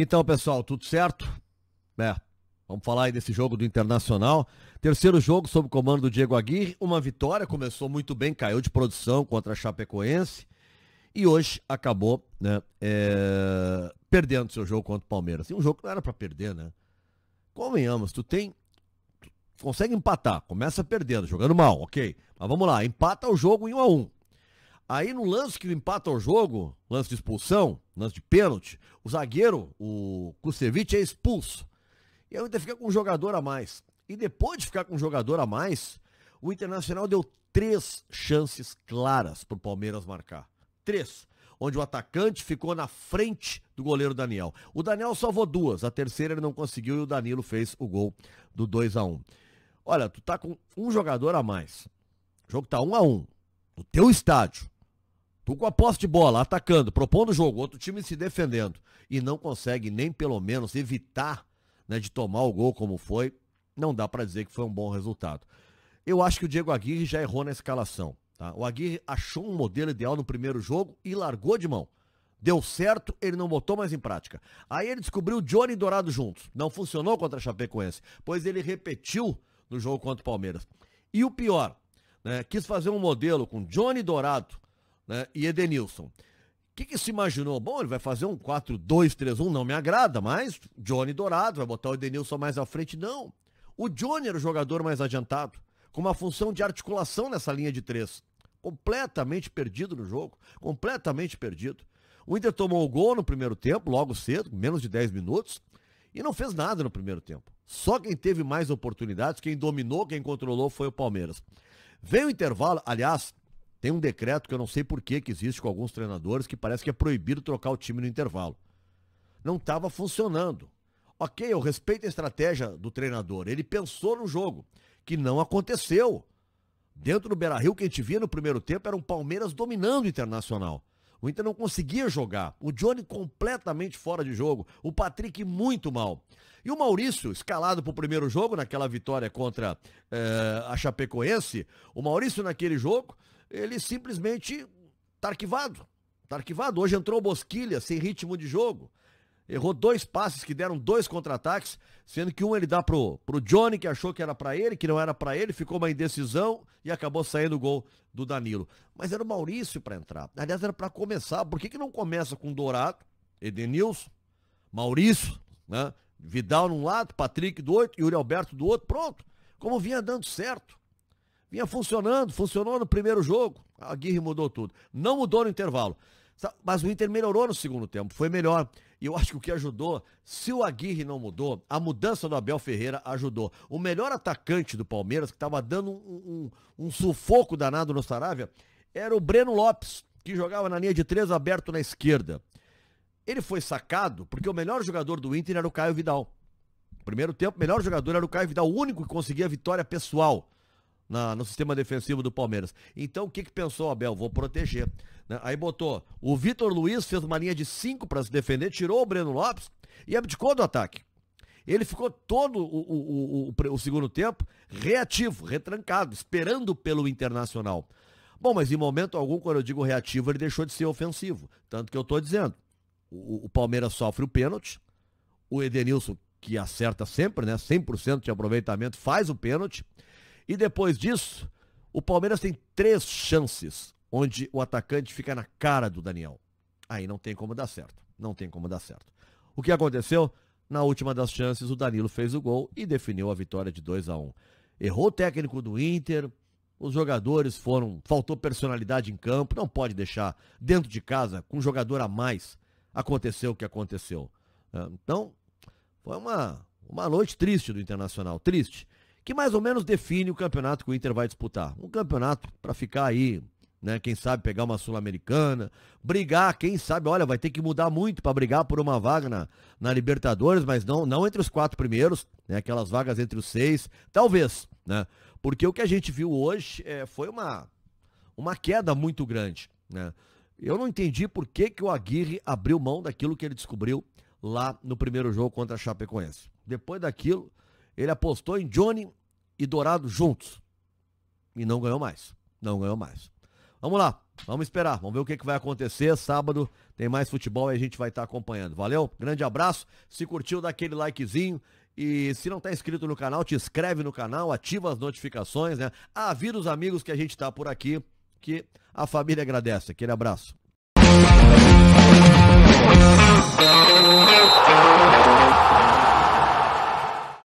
Então, pessoal, tudo certo? É, vamos falar aí desse jogo do Internacional. Terceiro jogo sob comando do Diego Aguirre, uma vitória, começou muito bem, caiu de produção contra a Chapecoense e hoje acabou né, é, perdendo seu jogo contra o Palmeiras. E um jogo que não era para perder, né? Convenhamos, tu tem consegue empatar, começa perdendo, jogando mal, ok. Mas vamos lá, empata o jogo em 1 a 1 Aí no lance que empata o jogo, lance de expulsão, lance de pênalti, o zagueiro, o Kusevich, é expulso. E aí o Inter fica com um jogador a mais. E depois de ficar com um jogador a mais, o Internacional deu três chances claras para o Palmeiras marcar. Três. Onde o atacante ficou na frente do goleiro Daniel. O Daniel salvou duas, a terceira ele não conseguiu e o Danilo fez o gol do 2 a 1 um. Olha, tu tá com um jogador a mais. O jogo tá 1 um a 1 um, no teu estádio com a posse de bola, atacando, propondo o jogo, outro time se defendendo e não consegue nem pelo menos evitar né, de tomar o gol como foi, não dá para dizer que foi um bom resultado. Eu acho que o Diego Aguirre já errou na escalação. Tá? O Aguirre achou um modelo ideal no primeiro jogo e largou de mão. Deu certo, ele não botou mais em prática. Aí ele descobriu Johnny Dourado juntos. Não funcionou contra a Chapecoense, pois ele repetiu no jogo contra o Palmeiras. E o pior, né, quis fazer um modelo com Johnny Dourado né? e Edenilson. O que, que se imaginou? Bom, ele vai fazer um 4-2-3-1, não me agrada, mas Johnny Dourado vai botar o Edenilson mais à frente. Não. O Johnny era o jogador mais adiantado, com uma função de articulação nessa linha de três. Completamente perdido no jogo, completamente perdido. O Inter tomou o gol no primeiro tempo, logo cedo, menos de 10 minutos, e não fez nada no primeiro tempo. Só quem teve mais oportunidades, quem dominou, quem controlou foi o Palmeiras. Veio o intervalo, aliás, tem um decreto que eu não sei por que existe com alguns treinadores que parece que é proibido trocar o time no intervalo. Não estava funcionando. Ok, eu respeito a estratégia do treinador. Ele pensou no jogo, que não aconteceu. Dentro do Beira Rio, que a gente via no primeiro tempo era um Palmeiras dominando o internacional. O Inter não conseguia jogar. O Johnny completamente fora de jogo. O Patrick muito mal. E o Maurício, escalado para o primeiro jogo, naquela vitória contra eh, a Chapecoense, o Maurício naquele jogo ele simplesmente tá arquivado. Tá arquivado. Hoje entrou Bosquilha, sem ritmo de jogo. Errou dois passes que deram dois contra-ataques, sendo que um ele dá pro, pro Johnny, que achou que era para ele, que não era para ele, ficou uma indecisão e acabou saindo o gol do Danilo. Mas era o Maurício para entrar. Aliás, era para começar. Por que, que não começa com Dourado, Edenilson, Maurício, né? Vidal num lado, Patrick do outro, Yuri Alberto do outro, pronto. Como vinha dando certo. Vinha funcionando, funcionou no primeiro jogo. A Aguirre mudou tudo. Não mudou no intervalo. Mas o Inter melhorou no segundo tempo, foi melhor. E eu acho que o que ajudou, se o Aguirre não mudou, a mudança do Abel Ferreira ajudou. O melhor atacante do Palmeiras, que estava dando um, um, um, sufoco danado no Saravia, era o Breno Lopes, que jogava na linha de três aberto na esquerda. Ele foi sacado porque o melhor jogador do Inter era o Caio Vidal. primeiro tempo, o melhor jogador era o Caio Vidal, o único que conseguia vitória pessoal na, no sistema defensivo do Palmeiras. Então o que, que pensou Abel? Vou proteger. Né? Aí botou. O Vitor Luiz fez uma linha de cinco para se defender, tirou o Breno Lopes e abdicou do ataque. Ele ficou todo o, o, o, o segundo tempo reativo, retrancado, esperando pelo Internacional. Bom, mas em momento algum, quando eu digo reativo, ele deixou de ser ofensivo. Tanto que eu estou dizendo. O, o, Palmeiras sofre o pênalti. O Edenilson, que acerta sempre, né? 100% de aproveitamento, faz o pênalti. E depois disso, o Palmeiras tem três chances onde o atacante fica na cara do Daniel. Aí não tem como dar certo. Não tem como dar certo. O que aconteceu? Na última das chances, o Danilo fez o gol e definiu a vitória de 2 a 1 um. Errou o técnico do Inter, os jogadores foram. Faltou personalidade em campo, não pode deixar dentro de casa, com um jogador a mais, aconteceu o que aconteceu. Ah, então, foi uma, uma noite triste do Internacional, triste que mais ou menos define o campeonato que o Inter vai disputar. Um campeonato para ficar aí, né? Quem sabe pegar uma Sul-Americana, brigar, quem sabe, olha, vai ter que mudar muito para brigar por uma vaga na, na Libertadores, mas não, não entre os quatro primeiros, né? Aquelas vagas entre os seis, talvez, né? Porque o que a gente viu hoje é, foi uma, uma queda muito grande, né? Eu não entendi por que, que o Aguirre abriu mão daquilo que ele descobriu lá no primeiro jogo contra a Chapecoense. Depois daquilo, ele apostou em Johnny e Dourado juntos. E não ganhou mais. Não ganhou mais. Vamos lá. Vamos esperar. Vamos ver o que, que vai acontecer. Sábado tem mais futebol e a gente vai estar tá acompanhando. Valeu? Grande abraço. Se curtiu, dá aquele likezinho. E se não está inscrito no canal, te inscreve no canal, ativa as notificações, né? Avira os amigos que a gente está por aqui, que a família agradece. Aquele abraço.